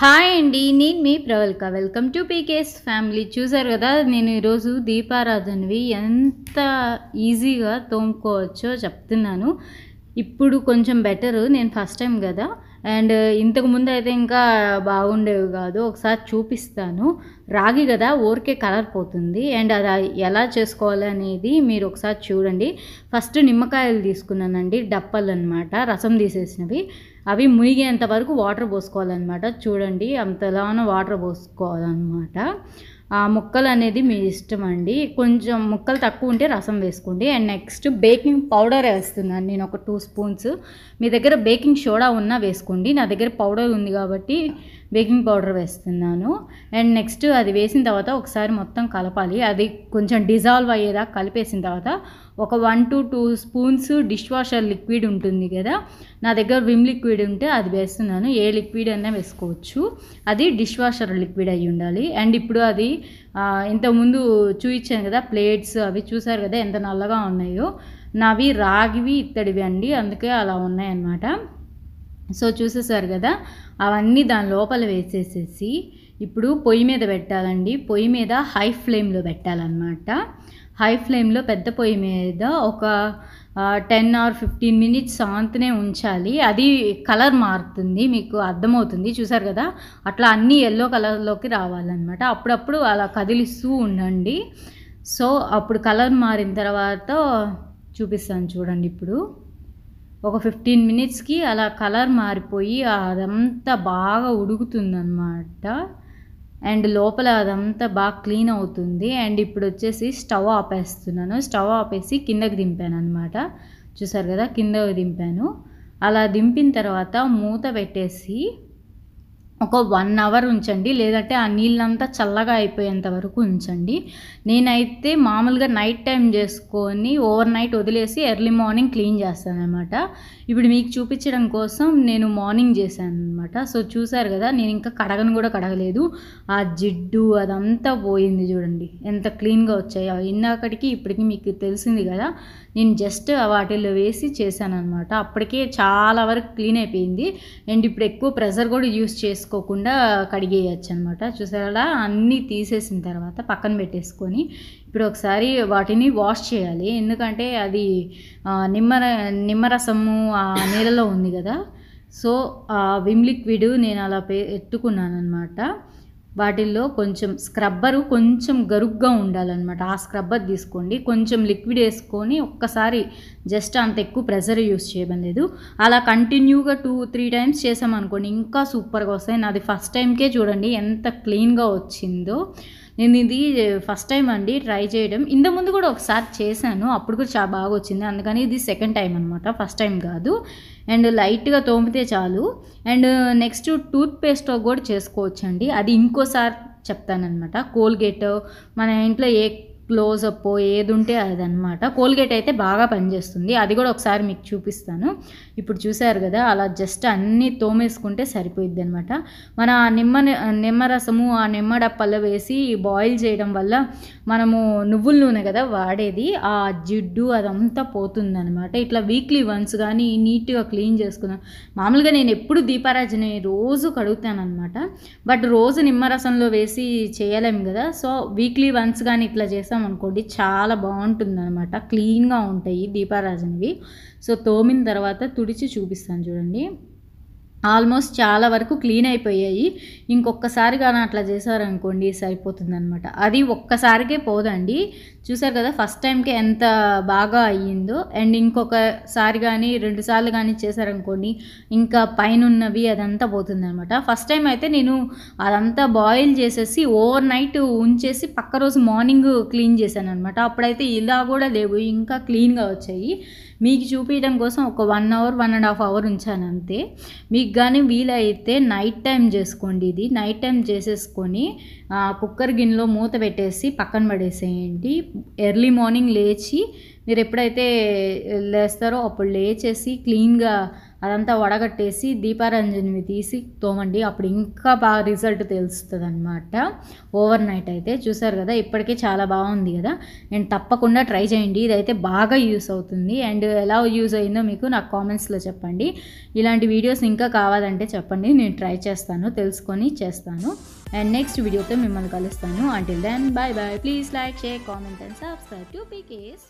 hi అండి నేను మీ Pravalika welcome to PK's family చూసారు కదా నేను ఈరోజు దీపారాధనవి ఎంత ఈజీగా తోముకోవచ్చో చెప్తున్నాను ఇప్పుడు కొంచెం బెటరు నేను ఫస్ట్ టైం కదా అండ్ ఇంతకు ముందు అయితే ఇంకా బాగుండేవి కాదు ఒకసారి చూపిస్తాను రాగి కదా ఊరికే కలర్ పోతుంది అండ్ అది ఎలా చేసుకోవాలి అనేది మీరు ఒకసారి చూడండి ఫస్ట్ నిమ్మకాయలు తీసుకున్నానండి డప్పలు అనమాట రసం తీసేసినవి అవి మునిగేంత వరకు వాటర్ పోసుకోవాలన్నమాట చూడండి అంతలానో వాటర్ పోసుకోవాలన్నమాట ముక్కలు అనేది మీ ఇష్టం అండి కొంచెం ముక్కలు తక్కువ ఉంటే రసం వేసుకోండి అండ్ నెక్స్ట్ బేకింగ్ పౌడర్ వేస్తున్నాను నేను ఒక టూ స్పూన్స్ మీ దగ్గర బేకింగ్ సోడా ఉన్నా వేసుకోండి నా దగ్గర పౌడర్ ఉంది కాబట్టి బేకింగ్ పౌడర్ వేస్తున్నాను అండ్ నెక్స్ట్ అది వేసిన తర్వాత ఒకసారి మొత్తం కలపాలి అది కొంచెం డిజాల్వ్ అయ్యేదాకా కలిపేసిన తర్వాత ఒక one to two spoons dish washer liquid ఉంటుంది కదా నా దగ్గర విమ్ లిక్విడ్ ఉంటే అది వేస్తున్నాను ఏ లిక్విడ్ అయినా వేసుకోవచ్చు అది డిష్ వాషర్ లిక్విడ్ అయి ఉండాలి అండ్ ఇప్పుడు అది ఇంతకుముందు చూపించాను కదా ప్లేట్స్ అవి చూసారు కదా ఎంత నల్లగా ఉన్నాయో నావి రాగివి ఇత్తడివి అండి అందుకే అలా ఉన్నాయన్నమాట సో చూసేసారు కదా అవన్నీ దాని లోపల వేసేసేసి ఇప్పుడు పొయ్యి మీద పెట్టాలండి పొయ్యి మీద హై ఫ్లేమ్లో పెట్టాలన్నమాట హై ఫ్లేమ్లో పెద్ద పొయ్యి మీద ఒక టెన్ ఆర్ ఫిఫ్టీన్ మినిట్స్ ఆన్తనే ఉంచాలి అది కలర్ మారుతుంది మీకు అర్థమవుతుంది చూసారు కదా అట్లా అన్నీ ఎల్లో కలర్లోకి రావాలన్నమాట అప్పుడప్పుడు అలా కదిలిస్తూ ఉండండి సో అప్పుడు కలర్ మారిన తర్వాత చూపిస్తాను చూడండి ఇప్పుడు ఒక ఫిఫ్టీన్ మినిట్స్కి అలా కలర్ మారిపోయి అదంతా బాగా ఉడుకుతుందన్నమాట అండ్ లోపల అదంతా బాగా క్లీన్ అవుతుంది అండ్ ఇప్పుడు వచ్చేసి స్టవ్ ఆపేస్తున్నాను స్టవ్ ఆపేసి కిందకు దింపాను అనమాట చూసారు కదా కిందకి దింపాను అలా దింపిన తర్వాత మూత పెట్టేసి ఒక వన్ అవర్ ఉంచండి లేదంటే ఆ నీళ్ళంతా చల్లగా అయిపోయేంత వరకు ఉంచండి నేనైతే మామూలుగా నైట్ టైం చేసుకొని ఓవర్ నైట్ వదిలేసి ఎర్లీ మార్నింగ్ క్లీన్ చేస్తాను అనమాట ఇప్పుడు మీకు చూపించడం కోసం నేను మార్నింగ్ చేశాను అనమాట సో చూసారు కదా నేను ఇంకా కడగను కూడా కడగలేదు ఆ జిడ్డు అదంతా పోయింది చూడండి ఎంత క్లీన్గా వచ్చాయో ఇన్నాకటికి ఇప్పటికి మీకు తెలిసింది కదా నేను జస్ట్ వాటిల్లో వేసి చేశాను అనమాట అప్పటికే చాలా వరకు క్లీన్ అయిపోయింది అండ్ ఇప్పుడు ఎక్కువ ప్రెషర్ కూడా యూస్ చేసి వేసుకోకుండా కడిగేయచ్చు అనమాట చూసారా అన్నీ తీసేసిన తర్వాత పక్కన పెట్టేసుకొని ఇప్పుడు ఒకసారి వాటిని వాష్ చేయాలి ఎందుకంటే అది నిమ్మర నిమ్మరసము ఆ నీళ్ళలో ఉంది కదా సో ఆ విమ్ లిక్విడ్ నేను అలా పెట్టుకున్నాను అనమాట వాటిల్లో కొంచెం స్క్రబ్బరు కొంచెం గరుగ్గా ఉండాలన్నమాట ఆ స్క్రబ్బర్ తీసుకోండి కొంచెం లిక్విడ్ వేసుకొని ఒక్కసారి జస్ట్ అంత ఎక్కువ ప్రెషర్ యూస్ చేయడం లేదు అలా కంటిన్యూగా టూ త్రీ టైమ్స్ చేసామనుకోండి ఇంకా సూపర్గా వస్తాయి నాది ఫస్ట్ టైంకే చూడండి ఎంత క్లీన్గా వచ్చిందో నేను ఇది ఫస్ట్ టైం అండి ట్రై చేయడం ఇంతకుముందు కూడా ఒకసారి చేశాను అప్పుడు కూడా చాలా బాగా వచ్చింది అందుకని ఇది సెకండ్ టైం అనమాట ఫస్ట్ టైం కాదు అండ్ లైట్గా తోమితే చాలు అండ్ నెక్స్ట్ టూత్ పేస్ట్తో కూడా చేసుకోవచ్చండి అది ఇంకోసారి చెప్తానమాట కోల్గేట్ మన ఇంట్లో ఏ క్లోజప్ ఏది ఉంటే అదనమాట కోల్గేట్ అయితే బాగా పనిచేస్తుంది అది కూడా ఒకసారి మీకు చూపిస్తాను ఇప్పుడు చూసారు కదా అలా జస్ట్ అన్నీ తోమేసుకుంటే సరిపోయిద్ది అనమాట మన నిమ్మ నిమ్మరసము ఆ నిమ్మడప్పల్లో వేసి బాయిల్ చేయడం వల్ల మనము నువ్వుల నూనె కదా వాడేది ఆ జిడ్డు అదంతా పోతుందనమాట ఇట్లా వీక్లీ వన్స్ కానీ నీట్గా క్లీన్ చేసుకుందాం మామూలుగా నేను ఎప్పుడు దీపారాజన రోజు కడుగుతానమాట బట్ రోజు నిమ్మరసంలో వేసి చేయలేము కదా సో వీక్లీ వన్స్ కానీ ఇట్లా చేస్తాం అనుకోండి చాలా బాగుంటుంది అనమాట క్లీన్గా ఉంటాయి దీపారాజనవి సో తోమిన తర్వాత తుడిచి చూపిస్తాను చూడండి ఆల్మోస్ట్ చాలా వరకు క్లీన్ అయిపోయాయి ఇంకొకసారి కానీ అట్లా చేశారనుకోండి సరిపోతుంది అనమాట అది ఒక్కసారికే పోదండి చూసారు కదా ఫస్ట్ టైంకి ఎంత బాగా అయ్యిందో అండ్ ఇంకొకసారి కానీ రెండుసార్లు కానీ చేశారనుకోండి ఇంకా పైన ఉన్నవి అదంతా పోతుందనమాట ఫస్ట్ టైం అయితే నేను అదంతా బాయిల్ చేసేసి ఓవర్ నైట్ ఉంచేసి పక్క రోజు మార్నింగ్ క్లీన్ చేశాను అనమాట అప్పుడైతే ఇలా కూడా లేవు ఇంకా క్లీన్గా వచ్చాయి మీకు చూపించడం కోసం ఒక one hour one and half hour ఉంచాను అంతే మీకు కానీ వీలైతే నైట్ టైం చేసుకోండి ఇది నైట్ టైం చేసేసుకొని కుక్కర్ గిన్నెలో మూత పెట్టేసి పక్కన పడేసేయండి ఎర్లీ మార్నింగ్ లేచి మీరు ఎప్పుడైతే లేస్తారో అప్పుడు లేచేసి క్లీన్గా అదంతా వడగట్టేసి దీపారంజనివి తీసి తోమండి అప్పుడు ఇంకా బాగా రిజల్ట్ తెలుస్తుంది అనమాట ఓవర్ నైట్ అయితే చూసారు కదా ఇప్పటికే చాలా బాగుంది కదా అండ్ తప్పకుండా ట్రై చేయండి ఇదైతే బాగా యూస్ అవుతుంది అండ్ ఎలా యూజ్ అయిందో మీకు నాకు కామెంట్స్లో చెప్పండి ఇలాంటి వీడియోస్ ఇంకా కావాలంటే చెప్పండి నేను ట్రై చేస్తాను తెలుసుకొని చేస్తాను అండ్ నెక్స్ట్ వీడియోతో మిమ్మల్ని కలుస్తాను until then bye bye please like share comment and subscribe to PK's